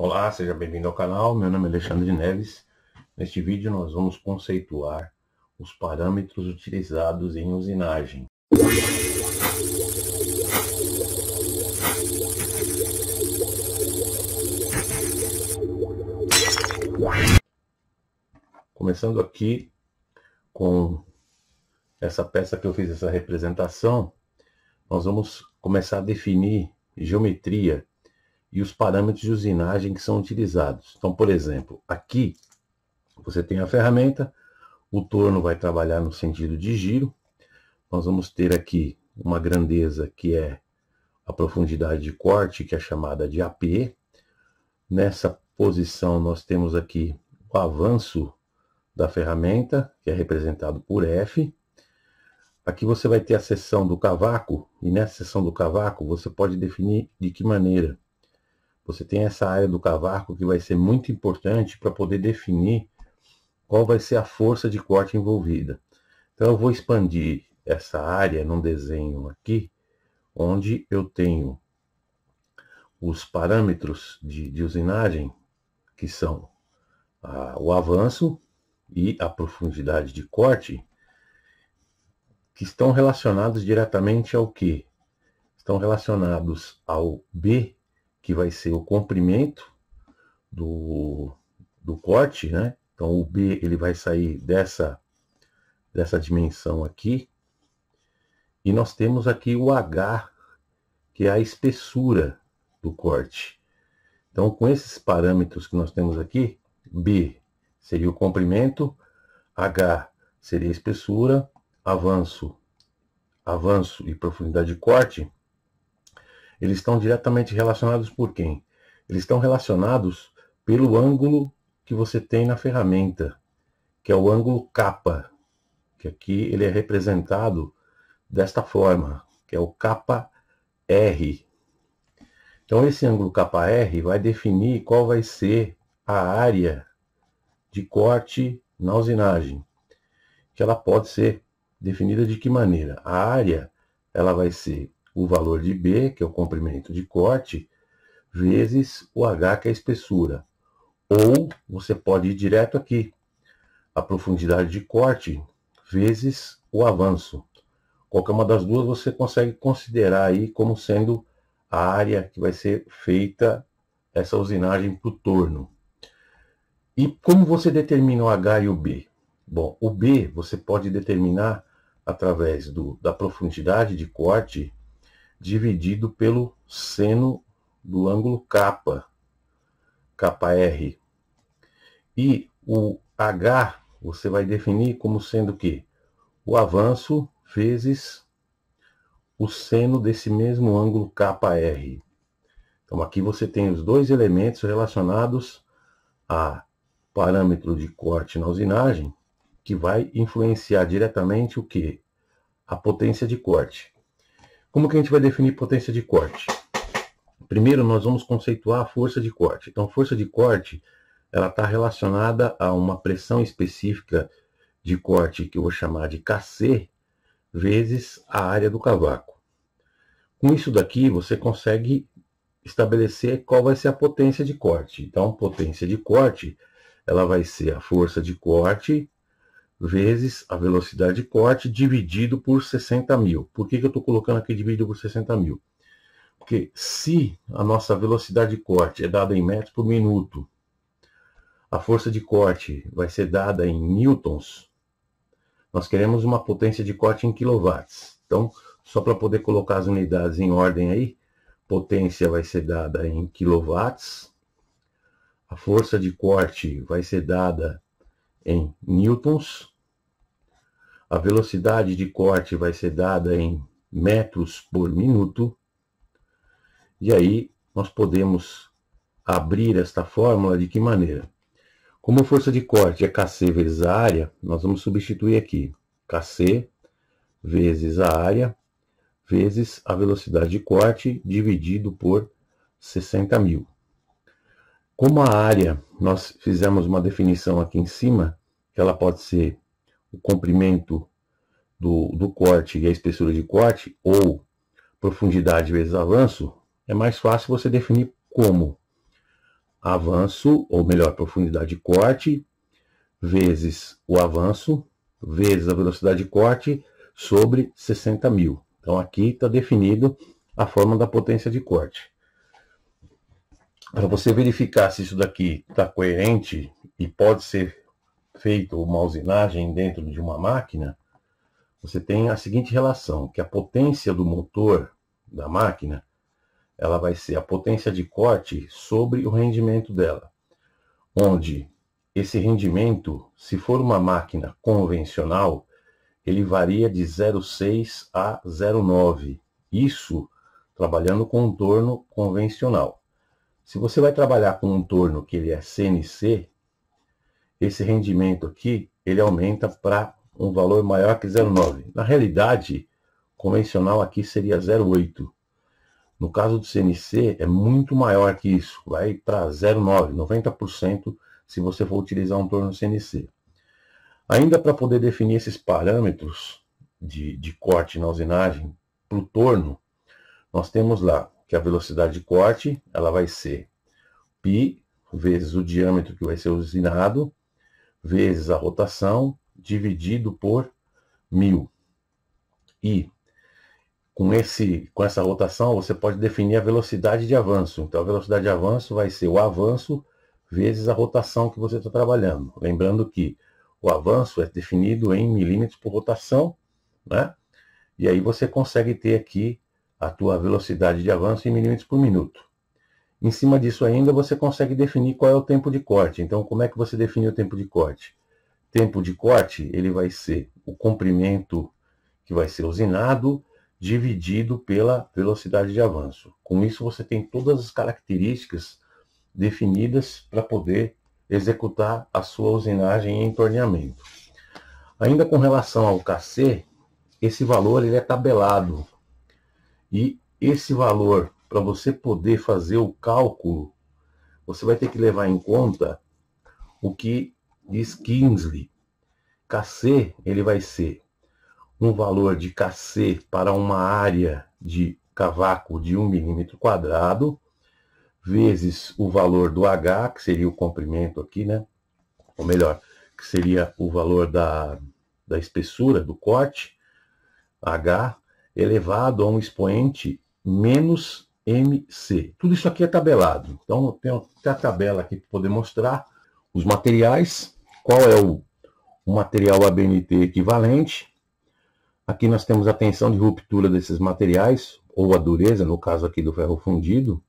Olá, seja bem-vindo ao canal. Meu nome é Alexandre Neves. Neste vídeo nós vamos conceituar os parâmetros utilizados em usinagem. Começando aqui com essa peça que eu fiz essa representação, nós vamos começar a definir geometria e os parâmetros de usinagem que são utilizados. Então, por exemplo, aqui você tem a ferramenta, o torno vai trabalhar no sentido de giro. Nós vamos ter aqui uma grandeza que é a profundidade de corte, que é chamada de AP. Nessa posição, nós temos aqui o avanço da ferramenta, que é representado por F. Aqui você vai ter a seção do cavaco, e nessa seção do cavaco você pode definir de que maneira você tem essa área do cavaco que vai ser muito importante para poder definir qual vai ser a força de corte envolvida. Então eu vou expandir essa área num desenho aqui, onde eu tenho os parâmetros de, de usinagem, que são a, o avanço e a profundidade de corte, que estão relacionados diretamente ao que? Estão relacionados ao B que vai ser o comprimento do, do corte, né? Então o B ele vai sair dessa, dessa dimensão aqui. E nós temos aqui o H, que é a espessura do corte. Então com esses parâmetros que nós temos aqui, B seria o comprimento, H seria a espessura, avanço, avanço e profundidade de corte, eles estão diretamente relacionados por quem? Eles estão relacionados pelo ângulo que você tem na ferramenta, que é o ângulo capa, que aqui ele é representado desta forma, que é o capa R. Então esse ângulo capa R vai definir qual vai ser a área de corte na usinagem, que ela pode ser definida de que maneira? A área ela vai ser o valor de B, que é o comprimento de corte, vezes o H, que é a espessura. Ou você pode ir direto aqui, a profundidade de corte vezes o avanço. Qualquer uma das duas você consegue considerar aí como sendo a área que vai ser feita essa usinagem para o torno. E como você determina o H e o B? Bom, o B você pode determinar através do, da profundidade de corte dividido pelo seno do ângulo K, KR. E o H você vai definir como sendo o que o avanço vezes o seno desse mesmo ângulo KR. Então aqui você tem os dois elementos relacionados a parâmetro de corte na usinagem, que vai influenciar diretamente o que? A potência de corte. Como que a gente vai definir potência de corte? Primeiro, nós vamos conceituar a força de corte. Então, força de corte ela está relacionada a uma pressão específica de corte que eu vou chamar de KC vezes a área do cavaco. Com isso daqui, você consegue estabelecer qual vai ser a potência de corte. Então, potência de corte, ela vai ser a força de corte vezes a velocidade de corte dividido por 60 mil. Por que, que eu estou colocando aqui dividido por 60 mil? Porque se a nossa velocidade de corte é dada em metros por minuto, a força de corte vai ser dada em newtons, nós queremos uma potência de corte em quilowatts. Então, só para poder colocar as unidades em ordem aí, potência vai ser dada em quilowatts, a força de corte vai ser dada em newtons, a velocidade de corte vai ser dada em metros por minuto, e aí nós podemos abrir esta fórmula de que maneira? Como a força de corte é Kc vezes a área, nós vamos substituir aqui Kc vezes a área vezes a velocidade de corte dividido por 60 mil. Como a área, nós fizemos uma definição aqui em cima, que ela pode ser o comprimento do, do corte e a espessura de corte, ou profundidade vezes avanço, é mais fácil você definir como avanço, ou melhor, profundidade de corte, vezes o avanço, vezes a velocidade de corte, sobre 60 mil. Então aqui está definido a forma da potência de corte. Para você verificar se isso daqui está coerente e pode ser feito uma usinagem dentro de uma máquina, você tem a seguinte relação, que a potência do motor da máquina, ela vai ser a potência de corte sobre o rendimento dela, onde esse rendimento, se for uma máquina convencional, ele varia de 0,6 a 0,9. Isso trabalhando com um torno convencional. Se você vai trabalhar com um torno que ele é CNC, esse rendimento aqui ele aumenta para um valor maior que 0,9. Na realidade, convencional aqui seria 0,8. No caso do CNC, é muito maior que isso, vai para 0,9, 90% se você for utilizar um torno CNC. Ainda para poder definir esses parâmetros de, de corte na usinagem para o torno, nós temos lá que a velocidade de corte ela vai ser π vezes o diâmetro que vai ser usinado vezes a rotação dividido por mil. E com, esse, com essa rotação você pode definir a velocidade de avanço. Então a velocidade de avanço vai ser o avanço vezes a rotação que você está trabalhando. Lembrando que o avanço é definido em milímetros por rotação, né? E aí você consegue ter aqui a tua velocidade de avanço em milímetros por minuto. Em cima disso ainda, você consegue definir qual é o tempo de corte. Então, como é que você define o tempo de corte? Tempo de corte, ele vai ser o comprimento que vai ser usinado dividido pela velocidade de avanço. Com isso, você tem todas as características definidas para poder executar a sua usinagem e torneamento. Ainda com relação ao KC, esse valor ele é tabelado. E esse valor para você poder fazer o cálculo, você vai ter que levar em conta o que diz Kingsley. KC ele vai ser um valor de KC para uma área de cavaco de 1 milímetro quadrado, vezes o valor do H, que seria o comprimento aqui, né? Ou melhor, que seria o valor da, da espessura do corte, H, elevado a um expoente menos MC. Tudo isso aqui é tabelado. Então eu tenho até a tabela aqui para poder mostrar os materiais, qual é o, o material ABNT equivalente. Aqui nós temos a tensão de ruptura desses materiais, ou a dureza, no caso aqui do ferro fundido.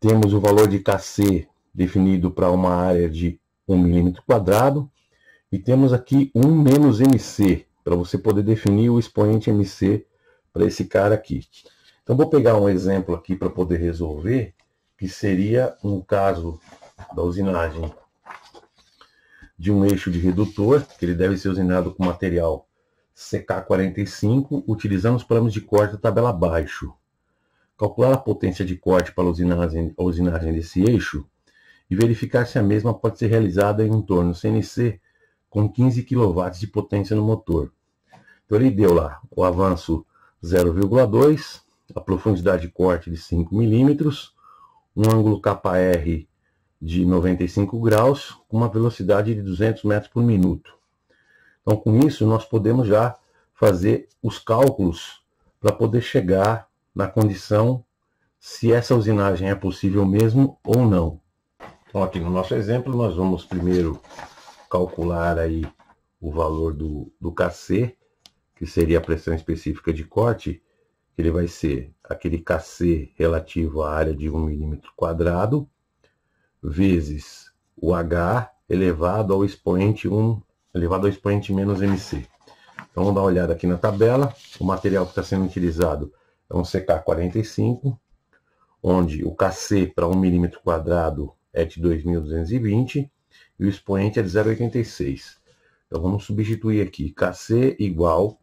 Temos o valor de KC definido para uma área de 1 milímetro quadrado. E temos aqui 1 menos MC, para você poder definir o expoente MC para esse cara aqui. Então, vou pegar um exemplo aqui para poder resolver, que seria um caso da usinagem de um eixo de redutor, que ele deve ser usinado com material CK45, utilizando os parâmetros de corte da tabela abaixo. Calcular a potência de corte para a usinagem, a usinagem desse eixo e verificar se a mesma pode ser realizada em um torno CNC com 15 kW de potência no motor. Então ele deu lá o avanço 0,2, a profundidade de corte de 5 milímetros, um ângulo KR de 95 graus, com uma velocidade de 200 metros por minuto. Então, com isso, nós podemos já fazer os cálculos para poder chegar na condição se essa usinagem é possível mesmo ou não. Então, aqui no nosso exemplo, nós vamos primeiro calcular aí o valor do, do KC, que seria a pressão específica de corte, ele vai ser aquele KC relativo à área de 1 milímetro quadrado, vezes o H elevado ao expoente 1 elevado ao expoente menos MC. Então vamos dar uma olhada aqui na tabela. O material que está sendo utilizado é um CK45, onde o KC para 1 milímetro quadrado é de 2.220 e o expoente é de 0,86. Então vamos substituir aqui KC igual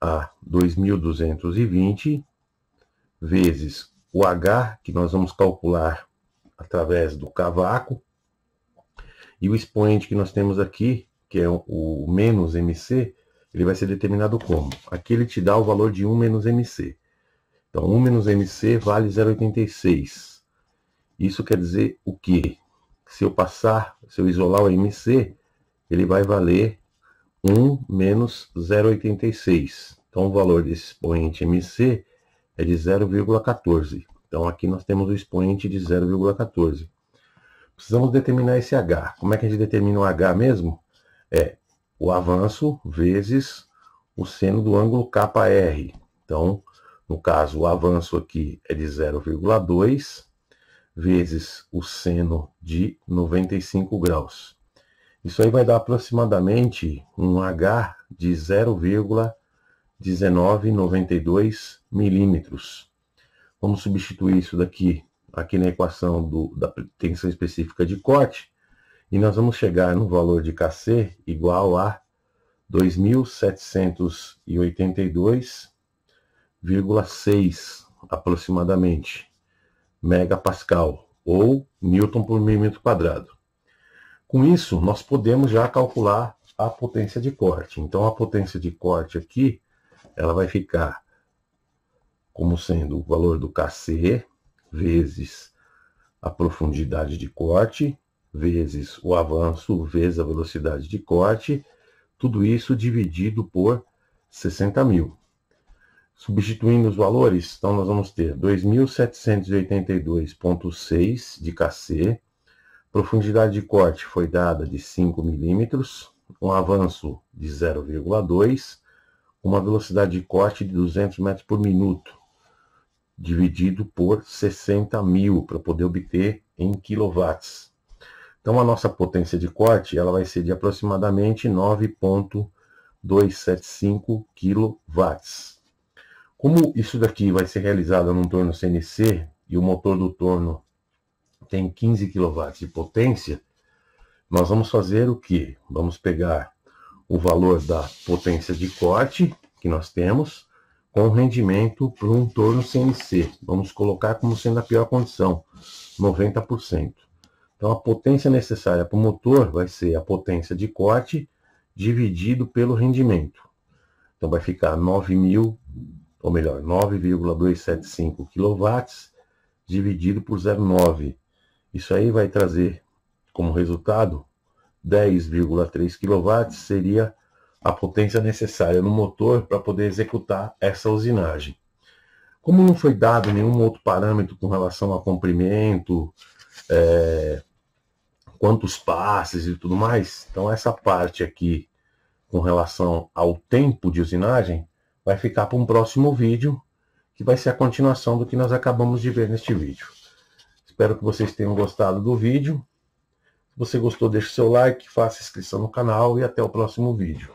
a 2.220 vezes o H, que nós vamos calcular através do cavaco, e o expoente que nós temos aqui, que é o menos MC, ele vai ser determinado como? Aqui ele te dá o valor de 1 menos MC. Então, 1 menos MC vale 0,86. Isso quer dizer o quê? Se eu passar, se eu isolar o MC, ele vai valer 1 menos 0,86. Então, o valor desse expoente MC é de 0,14. Então, aqui nós temos o expoente de 0,14. Precisamos determinar esse H. Como é que a gente determina o H mesmo? É o avanço vezes o seno do ângulo KR. Então, no caso, o avanço aqui é de 0,2 vezes o seno de 95 graus. Isso aí vai dar aproximadamente um H de 0,1992 milímetros. Vamos substituir isso daqui, aqui na equação do, da tensão específica de corte, e nós vamos chegar no valor de Kc igual a 2782,6 aproximadamente megapascal, ou newton por milímetro quadrado. Com isso, nós podemos já calcular a potência de corte. Então, a potência de corte aqui, ela vai ficar como sendo o valor do KC vezes a profundidade de corte, vezes o avanço, vezes a velocidade de corte, tudo isso dividido por 60 mil. Substituindo os valores, então nós vamos ter 2.782,6 de KC Profundidade de corte foi dada de 5 milímetros, um avanço de 0,2, uma velocidade de corte de 200 metros por minuto, dividido por 60 mil para poder obter em quilowatts. Então a nossa potência de corte ela vai ser de aproximadamente 9.275 quilowatts. Como isso daqui vai ser realizado num torno CNC e o motor do torno tem 15 kW de potência, nós vamos fazer o que? Vamos pegar o valor da potência de corte que nós temos com rendimento para um torno CNC. Vamos colocar como sendo a pior condição, 90%. Então, a potência necessária para o motor vai ser a potência de corte dividido pelo rendimento. Então, vai ficar 9.000, ou melhor, 9,275 kW dividido por 0,9 isso aí vai trazer como resultado 10,3 kW seria a potência necessária no motor para poder executar essa usinagem. Como não foi dado nenhum outro parâmetro com relação a comprimento, é, quantos passes e tudo mais, então essa parte aqui com relação ao tempo de usinagem vai ficar para um próximo vídeo, que vai ser a continuação do que nós acabamos de ver neste vídeo. Espero que vocês tenham gostado do vídeo. Se você gostou, deixe seu like, faça inscrição no canal e até o próximo vídeo.